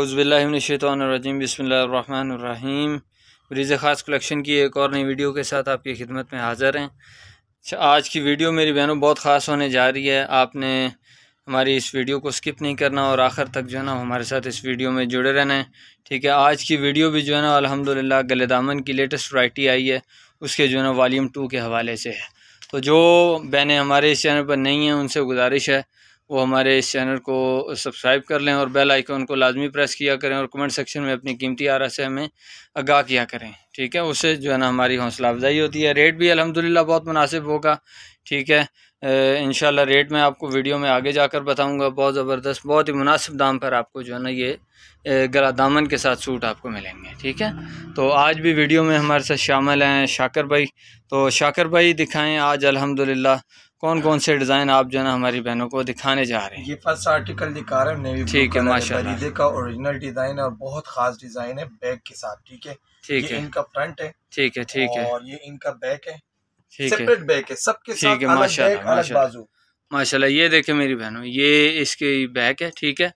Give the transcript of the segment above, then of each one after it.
अज़बिल्लिनशैतरजीम बसमीम ब्रीज़ ख़ास कलेक्शन की एक और नई वीडियो के साथ आपकी खिदमत में हाज़िर हैं अच्छा, आज की वीडियो मेरी बहनों बहुत ख़ास होने जा रही है आपने हमारी इस वीडियो को स्किप नहीं करना और आखिर तक जो है ना हमारे साथ इस वीडियो में जुड़े रहना है ठीक है आज की वीडियो भी जो है ना अलहमदिल्ला गले दामन की लेटेस्ट वाइटी आई है उसके जो है ना वालीम टू के हवाले से है तो जो बहनें हमारे इस चैनल पर नहीं हैं उनसे गुजारिश है वो हमारे इस चैनल को सब्सक्राइब कर लें और बेल आइकन को लाजमी प्रेस किया करें और कमेंट सेक्शन में अपनी कीमती आरा से हमें आगाह किया करें ठीक है उससे जो है ना हमारी हौसला अफजाई होती है रेट भी अलहमदिल्ला बहुत मुनासिब होगा ठीक है इन रेट मैं आपको वीडियो में आगे जाकर बताऊँगा बहुत ज़बरदस्त बहुत ही मुनासिब दाम पर आपको जो है ना ये गला दामन के साथ सूट आपको मिलेंगे ठीक है तो आज भी वीडियो में हमारे साथ शामिल हैं शाकर भाई तो शाकर भाई दिखाएँ आज अलहमदिल्ला कौन कौन से डिज़ाइन आप जो है ना हमारी बहनों को दिखाने जा रहे हैं ये फर्स्ट आर्टिकल दिखा रहे हैं नेवी ठीक है माशा का ओरिजिनल डिज़ाइन है और बहुत खास डिज़ाइन है बैग के साथ ठीक है ठीक है इनका फ्रंट है ठीक है ठीक है और ये इनका बैक है सेपरेट बैक है सबके ठीक है माशाल्लाह बाजू माशाल्लाह ये देखे मेरी बहनों ये इसके बैक है ठीक है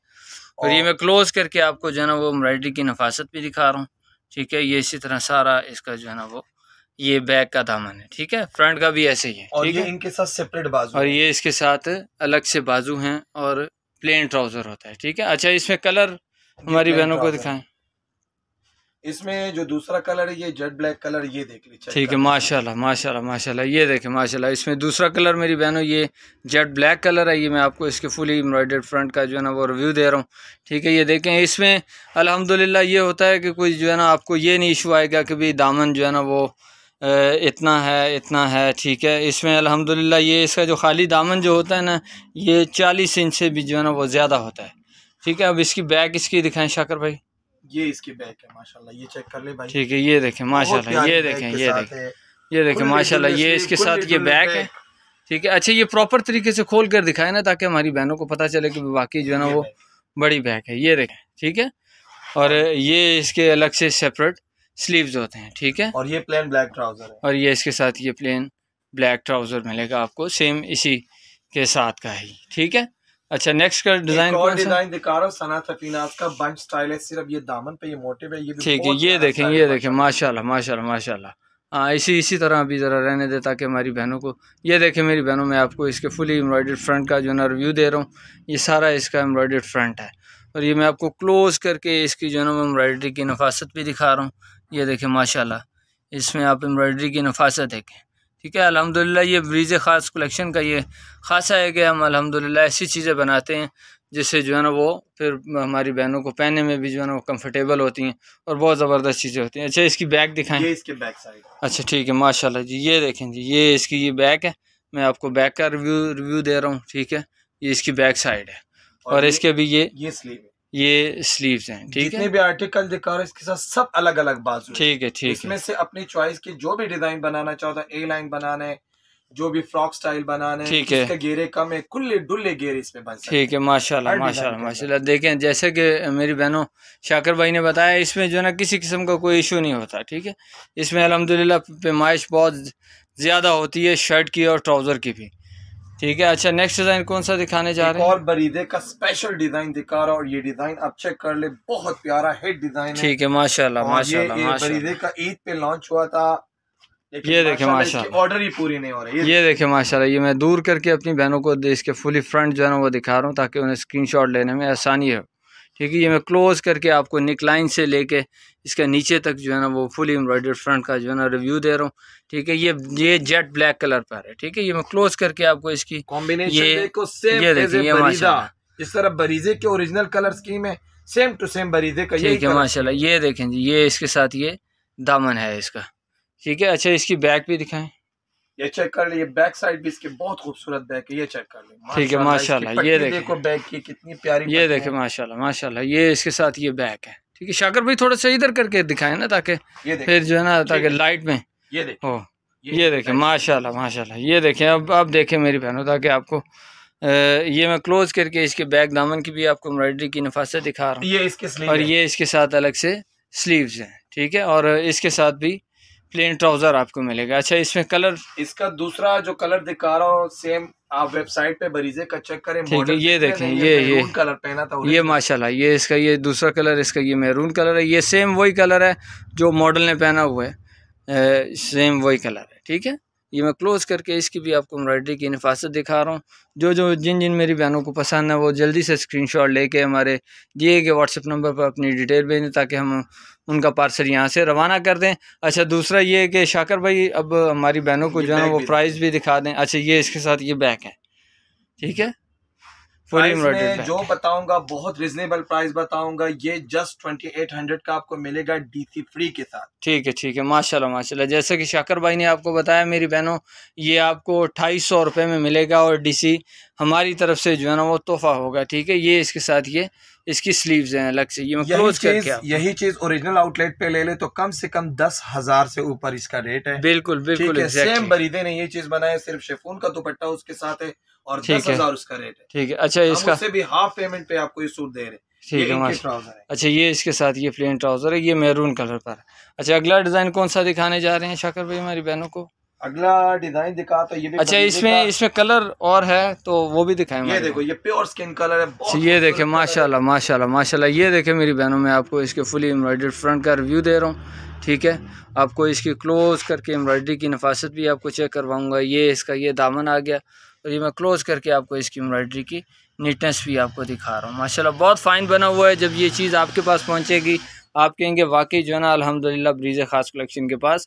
और ये मैं क्लोज करके आपको जो है ना वो एम्ब्रॉयडरी की नफासत भी दिखा रहा हूँ ठीक है ये इसी तरह सारा इसका जो है ना वो ये बैक का दामन है ठीक है फ्रंट का भी ऐसे ही है और ये है? इनके साथ सेपरेट बाजू और ये इसके साथ अलग से बाजू हैं और प्लेन ट्राउजर होता है ठीक है अच्छा इसमें कलर हमारी बहनों को दिखाएं इसमें जो दूसरा कलर है ये जेड ब्लैक कलर ये देख लीजिए ठीक है माशाल्लाह माशाल्लाह माशाल्लाह ये देखें माशाल्लाह इसमें दूसरा कलर मेरी बहनों ये जेड ब्लैक कलर है ये मैं आपको इसके फुली एम्ब्रॉयडर्ड फ्रंट का जो है ना वो रिव्यू दे रहा हूँ ठीक है ये देखें इसमें अल्हम्दुलिल्लाह ये होता है कि कोई जो है ना आपको ये नहीं इशू आएगा कि भाई दामन जो है ना वो इतना है इतना है ठीक है इसमें अल्हम्दुलिल्लाह ये इसका जो खाली दामन जो होता है ना ये चालीस इंच से भी जो है ना वो ज़्यादा होता है ठीक है अब इसकी बैक इसकी दिखाएं शाकर भाई ये इसकी बैक है माशाल्लाह ये चेक कर ले भाई ठीक है ये देखें माशाल्लाह ये देखें ये देखें ये देखें माशा ये इसके साथ ये बैक है ठीक है अच्छा ये प्रॉपर तरीके से खोल कर दिखाए ना ताकि हमारी बहनों को पता चले कि बाकी जो है ना वो बड़ी बैक है ये देखें ठीक है और ये इसके अलग से सेपरेट स्लीव्स होते हैं ठीक है और ये प्लेन ब्लैक ट्राउजर है और ये इसके साथ ये प्लेन ब्लैक ट्राउजर मिलेगा आपको सेम इसी के साथ का ही ठीक है अच्छा नेक्स्ट का डिजाइन डिजाइन दिखा रहा हूँ सना का बंच स्टाइल है सिर्फ ये दामन पे ये मोटिव है ठीक है ये देखें ये देखें माशाल्लाह माशाल्लाह माशाल्लाह हाँ इसी इसी तरह अभी ज़रा रहने दे ताकि हमारी बहनों को ये देखें मेरी बहनों मैं आपको इसके फुली एम्ब्रॉयडर्ड फ्रंट का जो ना रिव्यू दे रहा हूँ ये सारा इसका एम्ब्रॉयडर्ड फ्रंट है और ये मैं आपको क्लोज़ करके इसकी जो है ना एम्ब्रॉयडरी की नफासत भी दिखा रहा हूँ ये देखें माशाल्लाह इसमें आप एम्ब्रॉयडरी की नफासत देखें ठीक है अल्हम्दुलिल्लाह ये ब्रीज़ ख़ास कलेक्शन का ये खासा है कि हम अल्हम्दुलिल्लाह ऐसी चीज़ें बनाते हैं जिससे जो है ना वो फिर हमारी बहनों को पहनने में भी जो है ना वो कम्फर्टेबल होती हैं और बहुत ज़बरदस्त चीज़ें होती हैं अच्छा इसकी बैग दिखाएँ इसके बैक साइड अच्छा ठीक है माशाल्लाह जी ये देखें जी ये इसकी ये बैक है मैं आपको बैक का रिव्यू रिव्यू दे रहा हूँ ठीक है ये इसकी बैक साइड है और, और इसके भी ये ये स्लीव ये स्लीव्स हैं ठीक है जितने भी आर्टिकल दिखा रहे इसके साथ सब अलग अलग बाजू ठीक है ठीक है इसमें से अपनी चॉइस की जो भी डिजाइन बनाना चाहता है ए लाइन बनाने जो भी फ्रॉक स्टाइल बनाने ठीक है घेरे कम है कुल्ले डुल्ले घेरे इसमें बन ठीक है माशाल्लाह माशाल्लाह माशाल्लाह देखें जैसे कि मेरी बहनों शाकर भाई ने बताया इसमें जो ना किसी किस्म का कोई इशू नहीं होता ठीक है इसमें अलहमदिल्ला पेमाइश बहुत ज़्यादा होती है शर्ट की और ट्राउज़र की भी ठीक है अच्छा नेक्स्ट डिजाइन कौन सा दिखाने जा रहे हैं और बरीदे का स्पेशल डिजाइन दिखा रहा और ये डिजाइन आप चेक कर ले बहुत प्यारा हिट डिजाइन ठीक है माशाल्लाह माशाल्लाह बरीदे का ईद पे लॉन्च हुआ था ये देखे माशाल्लाह ऑर्डर ही पूरी नहीं हो रही ये, ये देखे माशाल्लाह ये मैं दूर करके अपनी बहनों को इसके फुली फ्रंट जो है ना वो दिखा रहा हूँ ताकि उन्हें शॉट लेने में आसानी हो ठीक है ये मैं क्लोज़ करके आपको निक लाइन से लेके इसके नीचे तक जो है ना वो फुल एम्ब्रॉयडर्ड फ्रंट का जो है ना रिव्यू दे रहा हूँ ठीक है ये ये जेट ब्लैक कलर पर है ठीक है ये मैं क्लोज़ करके आपको इसकी कॉम्बिनेशन ये, देखिए इस तरह बरीजे के ओरिजिनल कलर स्कीम है सेम टू सेम बरीजे का ठीक है माशाल्लाह ये देखें जी ये इसके साथ ये दामन है इसका ठीक है अच्छा इसकी बैक भी दिखाएं ये चेक कर ले बैक साइड भी इसके बहुत खूबसूरत बैक है ये चेक कर ले ठीक है माशाल्लाह ये देखो बैक की कितनी प्यारी ये देखे माशाल्लाह माशाल्लाह ये इसके साथ ये बैक है ठीक है शाकर भाई थोड़ा सा इधर करके दिखाए ना ताकि फिर जो है ना ताकि लाइट में ये देखो ये देखे माशाल्लाह माशाल्लाह ये देखे अब आप देखे मेरी बहनों ताकि आपको ये मैं क्लोज करके इसके बैक दामन की भी आपको एम्ब्रॉयडरी की नफासत दिखा रहा हूँ ये इसके और ये इसके साथ अलग से स्लीव्स हैं ठीक है और इसके साथ भी प्लेन ट्राउज़र आपको मिलेगा अच्छा इसमें कलर इसका दूसरा जो कलर दिखा रहा हूँ सेम आप वेबसाइट पे बरीजे का चेक करें ठीक है ये देखें ये ये कलर पहना था ये माशाल्लाह ये इसका ये दूसरा कलर इसका ये मेहरून कलर है ये सेम वही कलर है जो मॉडल ने पहना हुआ है सेम वही कलर है ठीक है ये मैं क्लोज़ करके इसकी भी आपको एम्ब्रॉयडरी की नफासत दिखा रहा हूँ जो जो जिन जिन मेरी बहनों को पसंद है वो जल्दी से स्क्रीन शॉट लेके हमारे दिए गए व्हाट्सअप नंबर पर अपनी डिटेल भेजें ताकि हम उनका पार्सल यहाँ से रवाना कर दें अच्छा दूसरा ये कि शाकर भाई अब हमारी बहनों को जो है वो प्राइस भी दिखा दें अच्छा ये इसके साथ ये बैग है ठीक है में जो बताऊंगा बहुत रिजनेबल प्राइस बताऊंगा ये जस्ट ट्वेंटी एट हंड्रेड का आपको मिलेगा डीसी फ्री के साथ ठीक है ठीक है माशाल्लाह माशाल्लाह जैसे कि शाकर भाई ने आपको बताया मेरी बहनों ये आपको अट्ठाईस सौ रुपये में मिलेगा और डीसी हमारी तरफ से जो है ना वो तोहफा होगा ठीक है ये इसके साथ ये इसकी स्लीव्स हैं अलग से ये मैं क्लोज करके यही चीज ओरिजिनल आउटलेट पे ले ले तो कम से कम दस हजार से ऊपर इसका रेट है बिल्कुल बिल्कुल सेम बरीदे ने ये चीज बनाया सिर्फ शेफून का दुपट्टा उसके साथ है और दस हजार उसका रेट है ठीक है अच्छा इसका भी हाफ पेमेंट पे आपको ये सूट दे रहे ठीक है माशा अच्छा ये इसके साथ ये प्लेन ट्राउजर है ये मेहरून कलर पर अच्छा अगला डिजाइन कौन सा दिखाने जा रहे हैं शाकर भाई हमारी बहनों को अगला डिजाइन दिखा तो ये भी अच्छा इसमें इसमें कलर और है तो वो भी दिखाएं ये देखो ये प्योर स्किन कलर है अच्छा, ये देखें माशाल्लाह माशाल्लाह माशाल्लाह ये देखें मेरी बहनों मैं आपको इसके फुली एम्ब्रॉयडर्ड फ्रंट का रिव्यू दे रहा हूँ ठीक है आपको इसकी क्लोज करके एम्ब्रॉयडरी की नफासत भी आपको चेक करवाऊँगा ये इसका ये दामन आ गया और ये मैं क्लोज करके आपको इसकी एम्ब्रॉयडरी की नीटनेस भी आपको दिखा रहा हूँ माशाल्लाह बहुत फ़ाइन बना हुआ है जब ये चीज़ आपके पास पहुँचेगी आप कहेंगे वाकई जो है ना अलहमदिल्ला ब्रीज़ ख़ास कलेक्शन के पास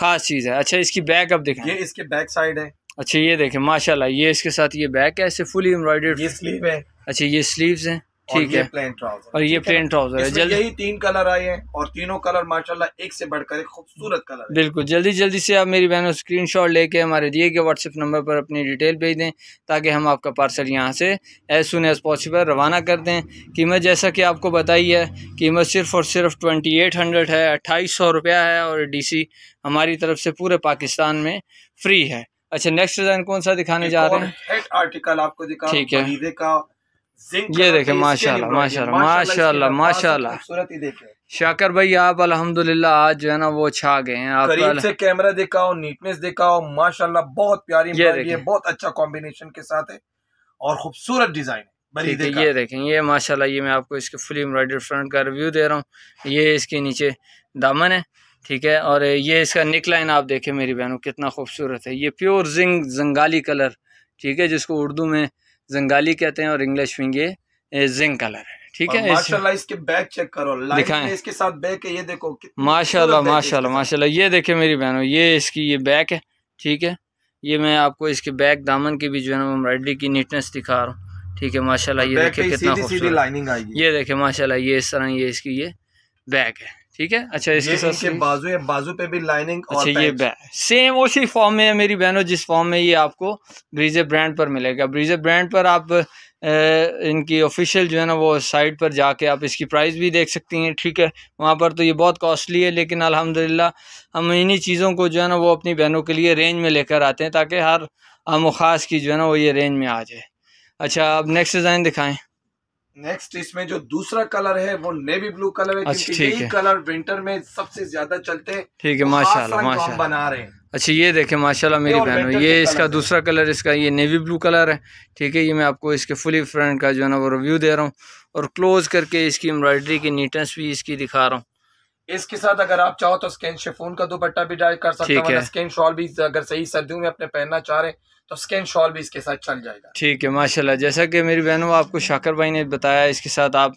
खास चीज़ है अच्छा इसकी बैक अब देखें ये इसके बैक साइड है अच्छा ये देखें माशाल्लाह ये इसके साथ ये बैक है ऐसे फुली एम्ब्रॉयडर्ड ये स्लीव है अच्छा ये स्लीव्स हैं ठीक है प्लेन ट्राउजर और ये प्लेन ट्राउजर है जल्दी यही तीन कलर आए हैं और तीनों कलर माशाल्लाह एक से बढ़कर एक खूबसूरत कलर बिल्कुल जल्दी जल्दी से आप मेरी बहनों स्क्रीनशॉट लेके हमारे दिए गए व्हाट्सएप नंबर पर अपनी डिटेल भेज दें ताकि हम आपका पार्सल यहाँ से एज सुन एज़ पॉसिबल रवाना कर दें कीमत जैसा कि आपको बताई है कीमत सिर्फ और सिर्फ ट्वेंटी एट हंड्रेड है अट्ठाईस सौ रुपया है और डी सी हमारी तरफ से पूरे पाकिस्तान में फ्री है अच्छा नेक्स्ट डिज़ाइन कौन सा दिखाने जा रहे हैं हेड आर्टिकल आपको दिखा ठीक है का ये देखे माशाल्लाह माशाल्लाह माशाल्लाह माशाल्लाह शाकर भाई आप अल्हम्दुलिल्लाह आज जो है ना वो छा गए हैं आप करीब से कैमरा दिखाओ नीटनेस दिखाओ माशाल्लाह बहुत प्यारी ये ये बहुत अच्छा कॉम्बिनेशन के साथ है और खूबसूरत डिजाइन ये देखें ये माशाल्लाह ये मैं आपको इसके फुली एम्ब्रॉयडर फ्रंट का रिव्यू दे रहा हूँ ये इसके नीचे दामन है ठीक है और ये इसका निक लाइन आप देखें मेरी बहनों कितना खूबसूरत है ये प्योर जिंग जंगाली कलर ठीक है जिसको उर्दू में जंगाली कहते हैं और इंग्लिश में ये जिंक कलर है ठीक है माशाल्लाह इसके बैक चेक करो दिखाए इसके साथ बैक है ये देखो माशाल्लाह माशाल्लाह माशाल्लाह ये देखे मेरी बहनों ये इसकी ये बैक है ठीक है ये मैं आपको इसके बैक दामन की भी जो है ना एम्ब्रॉयडरी की नीटनेस दिखा रहा हूँ ठीक है माशाल्लाह ये देखे कितना ये देखे माशाल्लाह ये इस तरह ये इसकी ये बैक है ठीक है अच्छा इसके साथ बाजू है बाजू पे भी लाइनिंग अच्छा ये सेम उसी फॉर्म में है मेरी बहनों जिस फॉर्म में ये आपको ब्रीजे ब्रांड पर मिलेगा ब्रीजे ब्रांड पर आप ए, इनकी ऑफिशियल जो है ना वो साइट पर जाके आप इसकी प्राइस भी देख सकती हैं ठीक है वहाँ पर तो ये बहुत कॉस्टली है लेकिन अल्हम्दुलिल्लाह हम इन्हीं चीज़ों को जो है ना वो अपनी बहनों के लिए रेंज में लेकर आते हैं ताकि हर आम की जो है ना वो ये रेंज में आ जाए अच्छा अब नेक्स्ट डिज़ाइन दिखाएँ नेक्स्ट इसमें जो दूसरा कलर है वो नेवी ब्लू कलर है अच्छा, क्योंकि यही कलर विंटर में सबसे ज्यादा चलते हैं ठीक है तो माशाल्लाह तो माशाल्लाह बना रहे हैं अच्छा ये देखें माशाल्लाह मेरी बहनों ये इसका दूसरा कलर इसका ये नेवी ब्लू कलर है ठीक है ये मैं आपको इसके फुली फ्रंट का जो है ना वो रिव्यू दे रहा हूँ और क्लोज करके इसकी एम्ब्रॉयडरी की नीटनेस भी इसकी दिखा रहा हूँ इसके साथ अगर आप चाहो तो स्कैन शेफोन का दुपट्टा भी डायल कर सकते हैं स्कैन शॉल भी अगर सही सर्दियों में अपने पहनना चाह रहे हैं तो स्कैन शॉल भी इसके साथ चल जाएगा ठीक है माशाल्लाह जैसा कि मेरी बहनों आपको शाकर भाई ने बताया इसके साथ आप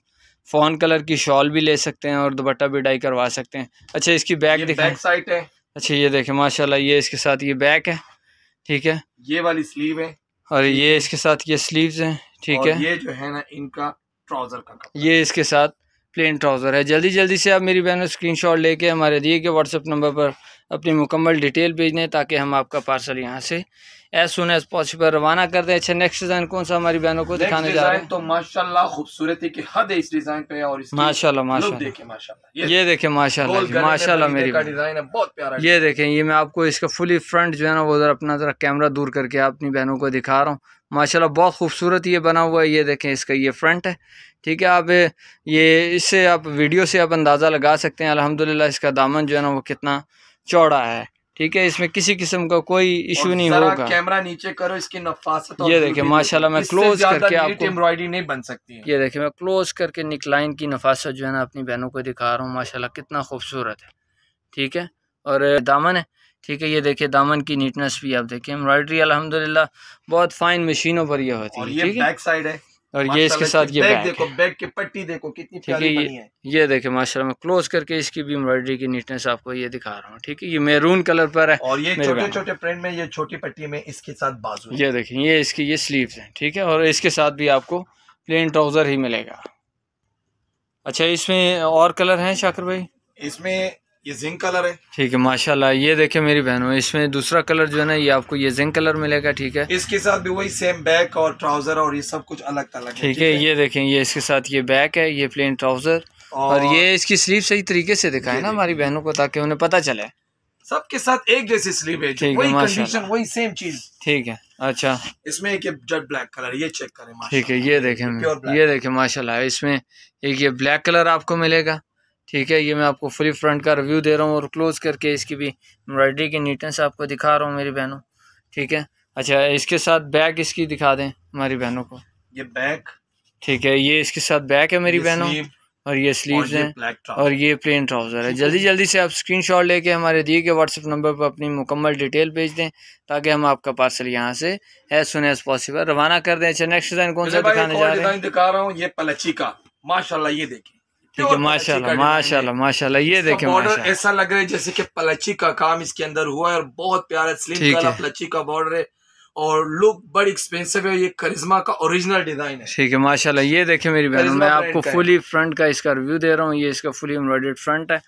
फोन कलर की शॉल भी ले सकते हैं और दुपट्टा भी डाई करवा सकते हैं अच्छा इसकी बैक बैक साइड है अच्छा ये देखे माशाला ये इसके साथ ये बैक है ठीक है ये वाली स्लीव है और ये इसके साथ ये स्लीव्स हैं ठीक है ये जो है ना इनका ट्राउजर का ये इसके साथ प्लेन ट्राउज़र है जल्दी जल्दी से आप मेरी बहनों स्क्रीन शॉट लेके हमारे दिए गए व्हाट्सअप नंबर पर अपनी मुकम्मल डिटेल भेज ताकि हम आपका पार्सल यहाँ से एज सुन एज पॉसिबल रवाना कर दे अच्छा नेक्स्ट डिज़ाइन कौन सा हमारी बहनों को दिखाने जा रहे हैं तो माशाल्लाह खूबसूरती की हद है इस डिज़ाइन पे और माशाल्लाह माशाल्लाह ये देखें माशाल्लाह माशाल्लाह मेरी डिज़ाइन है बहुत प्यारा ये देखें ये मैं आपको इसका फुली फ्रंट जो है ना वो ज़रा अपना ज़रा कैमरा दूर करके अपनी बहनों को दिखा रहा हूँ माशाल्लाह बहुत खूबसूरत ये बना हुआ है ये देखें इसका ये फ्रंट है ठीक है आप ये इससे आप वीडियो से आप अंदाज़ा लगा सकते हैं अल्हम्दुलिल्लाह इसका दामन जो है ना वो कितना चौड़ा है ठीक है इसमें किसी किस्म का कोई इशू नहीं होगा कैमरा नीचे करो इसकी नफासत ये देखिए माशाल्लाह मैं क्लोज करके आपको एम्ब्रॉयडरी नहीं बन सकती है ये देखिए मैं क्लोज करके निकलाइन की नफासत जो है ना अपनी बहनों को दिखा रहा हूँ माशाल्लाह कितना खूबसूरत है ठीक है और दामन है ठीक है ये देखिए दामन की नीटनेस भी आप देखिए एम्ब्रॉयडरी अलहमदिल्ला बहुत फाइन मशीनों पर यह होती है बैक साइड है और ये इसके साथ ये बैग देखो बैग की पट्टी देखो कितनी प्यारी है ये, देखे माशा मैं क्लोज करके इसकी भी एम्ब्रॉयडरी की नीटनेस आपको ये दिखा रहा हूँ ठीक है ये मेरून कलर पर है और ये छोटे छोटे प्रिंट में ये छोटी पट्टी में इसके साथ बाजू ये देखे ये इसकी ये स्लीव है ठीक है और इसके साथ भी आपको प्लेन ट्राउजर ही मिलेगा अच्छा इसमें और कलर है शाकर भाई इसमें ये जिंक कलर है ठीक है माशाल्लाह ये देखे मेरी बहनों इसमें दूसरा कलर जो है ना ये आपको ये जिंक कलर मिलेगा ठीक है इसके साथ भी वही सेम बैक और ट्राउजर और ये सब कुछ अलग अलग ठीक है ये देखें ये इसके साथ ये बैक है ये प्लेन ट्राउजर और, और ये इसकी स्लीव सही तरीके से दिखाए ना हमारी बहनों को ताकि उन्हें पता चले सबके साथ एक जैसी स्लीव है ठीक है वही सेम चीज ठीक है अच्छा इसमें एक जेट ब्लैक कलर ये चेक करें ठीक है ये देखें ये देखें माशाल्लाह इसमें एक ये ब्लैक कलर आपको मिलेगा ठीक है ये मैं आपको फ्री फ्रंट का रिव्यू दे रहा हूँ और क्लोज़ करके इसकी भी एम्ब्रॉयडरी की नीटनेस आपको दिखा रहा हूँ मेरी बहनों ठीक है अच्छा इसके साथ बैक इसकी दिखा दें हमारी बहनों को ये बैक ठीक है ये इसके साथ बैक है मेरी बहनों और ये स्लीव्स हैं और ये प्लेन ट्राउज़र है जल्दी जल्दी से आप स्क्रीनशॉट लेके हमारे दिए गए व्हाट्सएप नंबर पर अपनी मुकम्मल डिटेल भेज दें ताकि हम आपका पार्सल यहाँ से एज सुन एज पॉसिबल रवाना कर दें अच्छा नेक्स्ट डिज़ाइन कौन सा दिखाने जा रहे हैं दिखा रहा हूँ ये पलची का माशाल्लाह ये देखिए ठीक है माशाल्लाह माशाल्लाह माशाल्लाह ये देखे बॉर्डर ऐसा लग रहा है जैसे कि पलची का काम इसके अंदर हुआ है और बहुत प्यारा स्लिम वाला पलची का बॉर्डर है और लुक बड़ी एक्सपेंसिव है ये करिश्मा का ओरिजिनल डिजाइन है ठीक है माशाल्लाह ये देखे मेरी बहन मैं आपको फुली फ्रंट का इसका रिव्यू दे रहा हूँ ये इसका फुली एम्ब्रॉयड फ्रंट है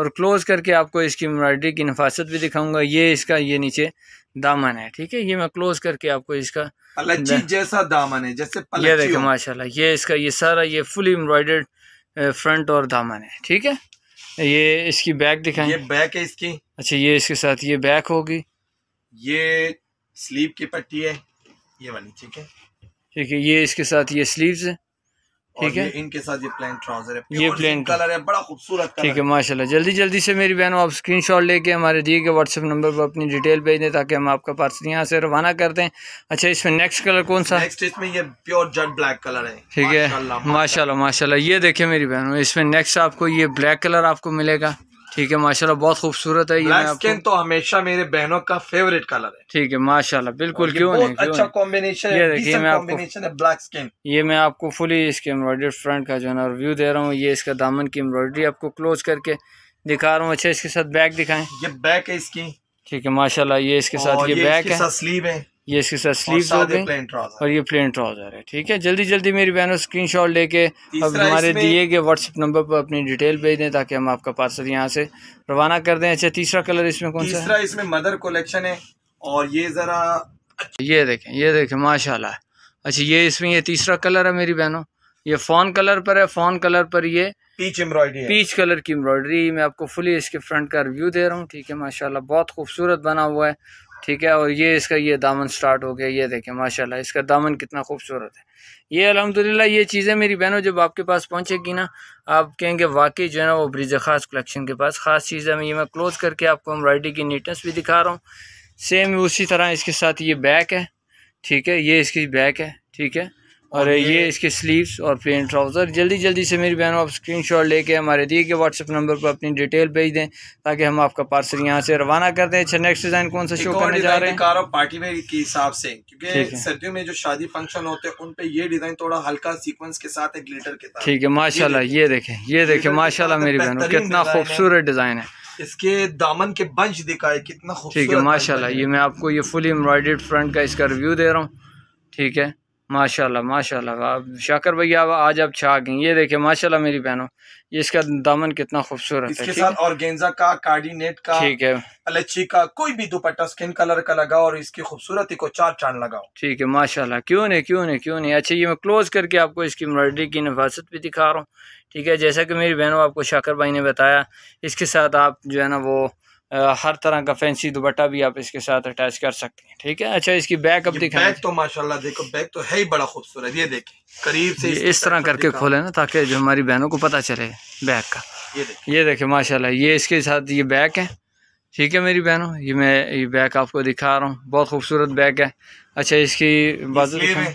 और क्लोज करके आपको इसकी एम्ब्रॉयडरी की नफासत भी दिखाऊंगा ये इसका ये नीचे दामन है ठीक है ये मैं क्लोज करके आपको इसका जैसा दामन है जैसे ये देखे माशाल्लाह ये इसका ये सारा ये फुली एम्ब्रॉयडर्ड फ्रंट और दामन है ठीक है ये इसकी बैक दिखाएं ये बैक है इसकी अच्छा ये इसके साथ ये बैक होगी ये स्लीव की पट्टी है ये वाली ठीक है ठीक है ये इसके साथ ये स्लीव्स है ठीक है इनके साथ ये प्लेन ट्राउजर है ये प्लेन कलर है बड़ा खूबसूरत ठीक है माशाल्लाह जल्दी जल्दी से मेरी बहनों आप स्क्रीनशॉट लेके हमारे दिए गए व्हाट्सएप नंबर पर अपनी डिटेल भेज दें ताकि हम आपका पार्सल यहाँ से रवाना कर दें अच्छा इसमें नेक्स्ट कलर कौन सा नेक्स्ट इसमें ये प्योर जट ब्लैक कलर है ठीक है माशा माशा ये देखे मेरी बहनों इसमें नेक्स्ट आपको ये ब्लैक कलर आपको मिलेगा ठीक है माशाल्लाह बहुत खूबसूरत है ये स्किन तो हमेशा मेरे बहनों का फेवरेट कलर है ठीक है माशाल्लाह बिल्कुल क्यों नहीं क्यों अच्छा कॉम्बिनेशन ये देखिए है ब्लैक स्किन ये मैं आपको फुली इसके एम्ब्रॉयडर्ड फ्रंट का जो है ना रिव्यू दे रहा हूँ ये इसका दामन की एम्ब्रॉयडरी आपको क्लोज करके दिखा रहा हूँ अच्छा इसके साथ बैक दिखाए ये बैक है इसकी ठीक है माशाल्लाह ये इसके साथ ये बैक है स्लीव है ये इसके साथ स्लीव हो गए और ये प्लेन ट्राउजर है ठीक है जल्दी जल्दी मेरी बहनों स्क्रीनशॉट लेके अब हमारे दिए गए व्हाट्सएप नंबर पर अपनी डिटेल भेज दें ताकि हम आपका पार्सल यहाँ से रवाना कर दें अच्छा तीसरा कलर इसमें कौन सा इसमें मदर कलेक्शन है और ये ज़रा ये देखें ये देखें माशाल्लाह अच्छा ये इसमें ये तीसरा कलर है मेरी बहनों ये फ़ोन कलर पर है फ़ोन कलर पर ये पीच एम्ब्रॉयडरी पीच कलर की एम्ब्रॉयडरी मैं आपको फुली इसके फ्रंट का रिव्यू दे रहा हूँ ठीक है माशाल्लाह बहुत खूबसूरत बना हुआ है ठीक है और ये इसका ये दामन स्टार्ट हो गया ये देखें माशाल्लाह इसका दामन कितना खूबसूरत है ये अल्हम्दुलिल्लाह ये चीज़ें मेरी बहनों जब आपके पास पहुँचेगी ना आप कहेंगे वाकई जो है ना वो ब्रिज ख़ास कलेक्शन के पास ख़ास चीज़ है ये मैं क्लोज़ करके आपको एम्ब्रॉयडरी की नीटनेस भी दिखा रहा हूँ सेम उसी तरह इसके साथ ये बैक है ठीक है ये इसकी बैक है ठीक है और ये इसके स्लीव्स और प्लेन ट्राउज़र जल्दी जल्दी से मेरी बहनों आप स्क्रीनशॉट लेके हमारे दिए गए व्हाट्सअप नंबर पर अपनी डिटेल भेज दें ताकि हम आपका पार्सल यहाँ से रवाना कर दें अच्छा नेक्स्ट डिज़ाइन कौन सा शो करने जा रहे हैं कार और पार्टी वेयर के हिसाब से क्योंकि सर्दियों में जो शादी फंक्शन होते हैं उन पर यह डिज़ाइन थोड़ा हल्का सीक्वेंस के साथ एक लीटर के ठीक है माशाला ये देखें ये देखें माशाला मेरी बहनों कितना खूबसूरत डिज़ाइन है इसके दामन के बंच दिखाए कितना खूबसूरत ठीक है माशाल्लाह ये मैं आपको ये फुल एम्ब्रॉयड फ्रंट का इसका रिव्यू दे रहा हूँ ठीक है माशाल्लाह माशाल्लाह शाकर भैया आज आप छा गई ये देखे माशाल्लाह मेरी बहनों ये इसका दामन कितना खूबसूरत इसके है साथ गेंजा का कार्डिनेट का ठीक है अलची का कोई भी दुपट्टा स्किन कलर का लगाओ और इसकी खूबसूरती को चार चांद लगाओ ठीक है माशाल्लाह क्यों नहीं क्यों नहीं क्यों नहीं अच्छा ये मैं क्लोज करके आपको इसकी एम्ब्रॉयडरी की नफासत भी दिखा रहा हूँ ठीक है जैसा की मेरी बहनों आपको शाकर भाई ने बताया इसके साथ आप जो है ना वो हर तरह का फैंसी दुपट्टा भी आप इसके साथ अटैच कर सकते हैं ठीक है अच्छा इसकी बैक अब दिखा बैक तो माशाल्लाह देखो बैक तो है ही बड़ा खूबसूरत ये देखिए करीब से इस, इस तरह तरह करके खोले ना ताकि जो हमारी बहनों को पता चले बैक का ये देखें माशाल्लाह ये इसके साथ ये बैक है ठीक है मेरी बहनों ये मैं ये बैक आपको दिखा रहा हूँ बहुत खूबसूरत बैक है अच्छा इसकी बाजू दिखाएं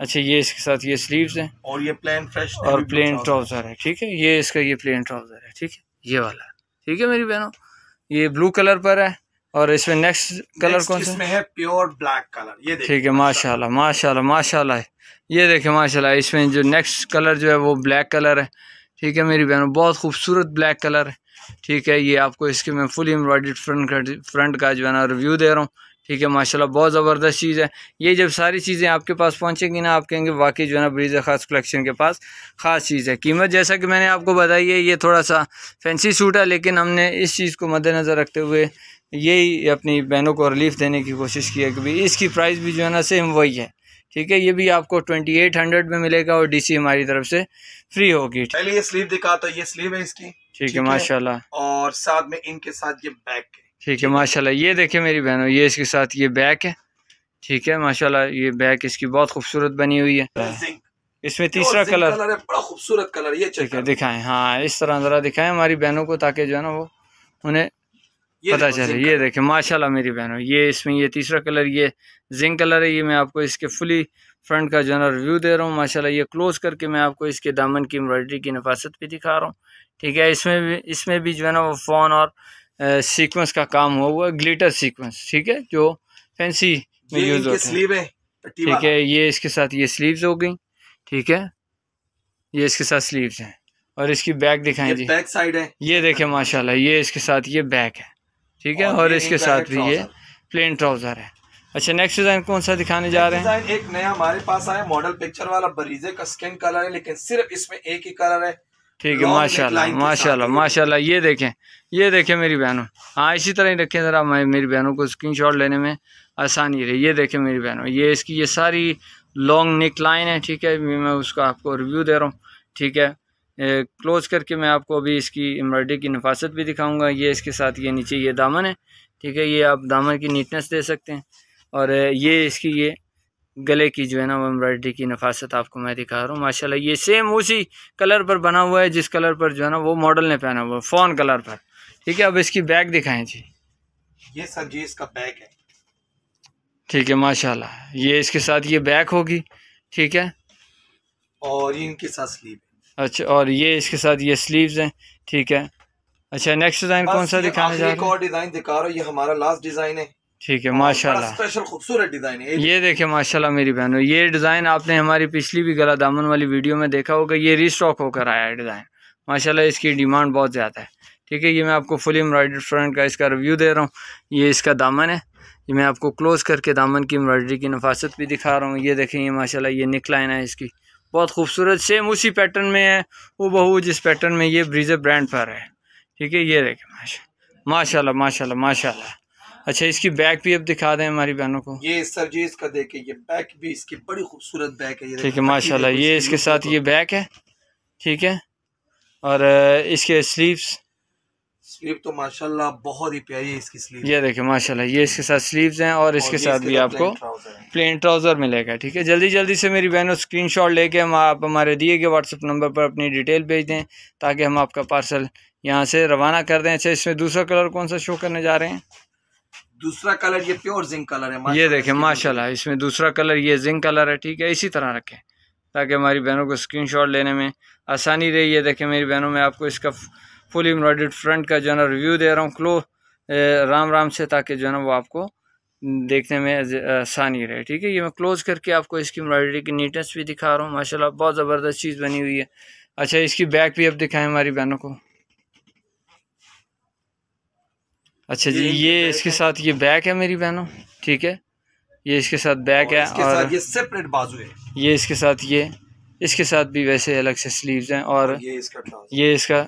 अच्छा ये इसके साथ ये स्लीव्स हैं और ये प्लेन फ्रेश और प्लेन ट्राउज़र है ठीक है ये इसका ये प्लेन ट्राउज़र है ठीक है ये वाला ठीक है मेरी बहनों ये ब्लू कलर पर है और इसमें नेक्स्ट कलर कौन सा है प्योर ब्लैक कलर ये ठीक है अच्छा। माशाल्लाह माशाल्लाह माशाल्लाह ये देखें माशाल्लाह इसमें जो नेक्स्ट कलर जो है वो ब्लैक कलर है ठीक है मेरी बहनों बहुत खूबसूरत ब्लैक कलर है ठीक है ये आपको इसके मैं फुल एम्ब्रॉयड फ्रंट का फ्रंट का जो है ना रिव्यू दे रहा हूँ ठीक है माशाल्लाह बहुत ज़बरदस्त चीज़ है ये जब सारी चीज़ें आपके पास पहुँचेंगी ना आप कहेंगे वाकई जो है ना ब्रीज़ ख़ास कलेक्शन के पास ख़ास चीज़ है कीमत जैसा कि मैंने आपको बताई है ये थोड़ा सा फैंसी सूट है लेकिन हमने इस चीज़ को मद्देनज़र रखते हुए यही अपनी बहनों को रिलीफ देने की कोशिश की है कि भाई इसकी प्राइस भी जो है ना सेम वही है ठीक है ये भी आपको ट्वेंटी एट हंड्रेड में मिलेगा और डीसी हमारी तरफ से फ्री होगी पहले ये स्लीव दिखा तो ये स्लीव है इसकी ठीक है माशाल्लाह और साथ में इनके साथ ये बैग है ठीक है माशाल्लाह ये देखें मेरी बहनों ये इसके साथ ये बैक है ठीक है माशाल्लाह ये बैक इसकी बहुत खूबसूरत बनी हुई है इसमें तीसरा कलर कलर है बड़ा खूबसूरत कलर ये ठीक है दिखाएं हाँ इस तरह ज़रा दिखाएं हमारी बहनों को ताकि जो है ना वो उन्हें पता चले ये देखें माशाला मेरी बहनों ये इसमें ये तीसरा कलर ये जिंक कलर है ये मैं आपको इसके फुली फ्रंट का जो है ना रिव्यू दे रहा हूँ माशाल्लाह ये क्लोज़ करके मैं आपको इसके दामन की एम्ब्रॉयडरी की नफासत भी दिखा रहा हूँ ठीक है इसमें भी इसमें भी जो है ना वो फ़ोन और सीक्वेंस का काम हुआ हुआ ग्लिटर सीक्वेंस ठीक है जो फैंसी में यूज होता है ठीक है ये इसके साथ ये स्लीव्स हो गई ठीक है ये इसके साथ स्लीव्स हैं और इसकी बैक दिखाएं जी बैक साइड है ये देखें माशाल्लाह ये इसके साथ ये बैक है ठीक है और इसके साथ भी ये प्लेन ट्राउजर है अच्छा नेक्स्ट डिजाइन कौन सा दिखाने जा रहे हैं एक नया हमारे पास आया मॉडल पिक्चर वाला बरीजे का स्किन कलर है लेकिन सिर्फ इसमें एक ही कलर है ठीक है माशाल्लाह माशाल्लाह माशाल्लाह ये देखें ये देखें मेरी बहनों हाँ इसी तरह ही रखें ज़रा मैं मेरी बहनों को स्क्रीनशॉट लेने में आसानी रही ये देखें मेरी बहनों ये इसकी ये सारी लॉन्ग निक लाइन है ठीक है मैं उसका आपको रिव्यू दे रहा हूँ ठीक है क्लोज़ करके मैं आपको अभी इसकी एम्ब्रॉयडरी की नफासत भी दिखाऊँगा ये इसके साथ ये नीचे ये दामन है ठीक है ये आप दामन की नीटनेस दे सकते हैं और ये इसकी ये गले की जो है ना वो एम्ब्रॉयडरी की नफासत आपको मैं दिखा रहा हूँ माशाल्लाह ये सेम उसी कलर पर बना हुआ है जिस कलर पर जो है ना वो मॉडल ने पहना हुआ है फ़ोन कलर पर ठीक है अब इसकी बैग दिखाएं जी ये सर जी इसका बैग है ठीक है माशाल्लाह ये इसके साथ ये बैग होगी ठीक है और इनके साथ स्लीव अच्छा और ये इसके साथ ये स्लीव है ठीक है अच्छा नेक्स्ट डिज़ाइन कौन सा दिखाने जा रहा है और डिज़ाइन दिखा रहा हूँ ये हमारा लास्ट डिज़ाइन है ठीक है माशाल्लाह स्पेशल खूबसूरत डिज़ाइन है ये देखिए माशाल्लाह मेरी बहनों ये डिज़ाइन आपने हमारी पिछली भी गला दामन वाली वीडियो में देखा होगा ये रिस्टॉक होकर आया है डिज़ाइन माशाल्लाह इसकी डिमांड बहुत ज़्यादा है ठीक है ये मैं आपको फुल एम्ब्रॉयडर्ड फ्रंट का इसका रिव्यू दे रहा हूँ ये इसका दामन है ये मैं आपको क्लोज़ करके दामन की एम्ब्रॉयडरी की नफासत भी दिखा रहा हूँ ये देखें ये माशाला ये निकलाइन है इसकी बहुत खूबसूरत सेम उसी पैटर्न में है वो बहू जिस पैटर्न में ये ब्रीजर ब्रांड पर है ठीक है ये देखें माशा माशाल्लाह माशाल्लाह माशाल्लाह अच्छा इसकी बैक भी अब दिखा दें हमारी बहनों को ये सर जी इसका देखे ये बैक भी इसकी बड़ी खूबसूरत बैक है ठीक है माशाल्लाह ये इसके साथ ये बैक है ठीक है और इसके स्लीव्स स्लीव तो माशाल्लाह बहुत ही प्यारी है इसकी स्लीव ये देखिए माशाल्लाह ये इसके साथ स्लीव्स हैं और इसके और साथ इसके भी आपको प्लेन ट्राउज़र मिलेगा ठीक है जल्दी जल्दी से मेरी बहनों स्क्रीनशॉट लेके हम आप हमारे दिए गए व्हाट्सअप नंबर पर अपनी डिटेल भेज दें ताकि हम आपका पार्सल यहाँ से रवाना कर दें अच्छा इसमें दूसरा कलर कौन सा शो करने जा रहे हैं दूसरा कलर ये प्योर जिंक कलर है ये देखें माशाल्लाह इसमें दूसरा कलर ये जिंक कलर है ठीक है इसी तरह रखें ताकि हमारी बहनों को स्क्रीनशॉट लेने में आसानी रही है देखें मेरी बहनों में आपको इसका फुल एम्ब्रॉयड फ्रंट का जो है ना रिव्यू दे रहा हूँ क्लो राम राम से ताकि जो है ना वो आपको देखने में आसानी रहे ठीक है ये मैं क्लोज़ करके आपको इसकी एम्ब्रॉयडरी की नीटनेस भी दिखा रहा हूँ माशाल्लाह बहुत ज़बरदस्त चीज़ बनी हुई है अच्छा इसकी बैक भी अब दिखाएं हमारी बहनों को अच्छा जी ये, इसके साथ ये बैक है मेरी बहनों ठीक है ये इसके साथ बैक है और ये सेपरेट बाजू है ये इसके साथ ये इसके साथ भी वैसे अलग से स्लीव्स हैं और ये इसका ये इसका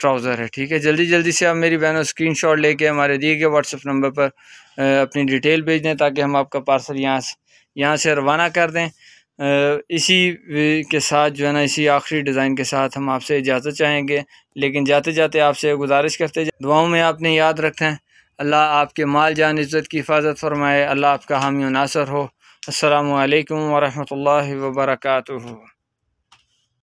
ट्राउज़र है ठीक है जल्दी जल्दी से आप मेरी बहनों स्क्रीन शॉट लेके हमारे दिए गए व्हाट्सअप नंबर पर अपनी डिटेल भेज दें ताकि हम आपका पार्सल यहाँ से यहाँ से रवाना कर दें इसी के साथ जो है ना इसी आखिरी डिज़ाइन के साथ हम आपसे इजाज़त चाहेंगे लेकिन जाते जाते आपसे गुजारिश करते जाए दुआओं में आपने याद रखें अल्लाह आपके माल जान इज़्ज़त की हिफाजत फरमाए अल्लाह आपका हामी नासर हो असलकम वरहमल वर्का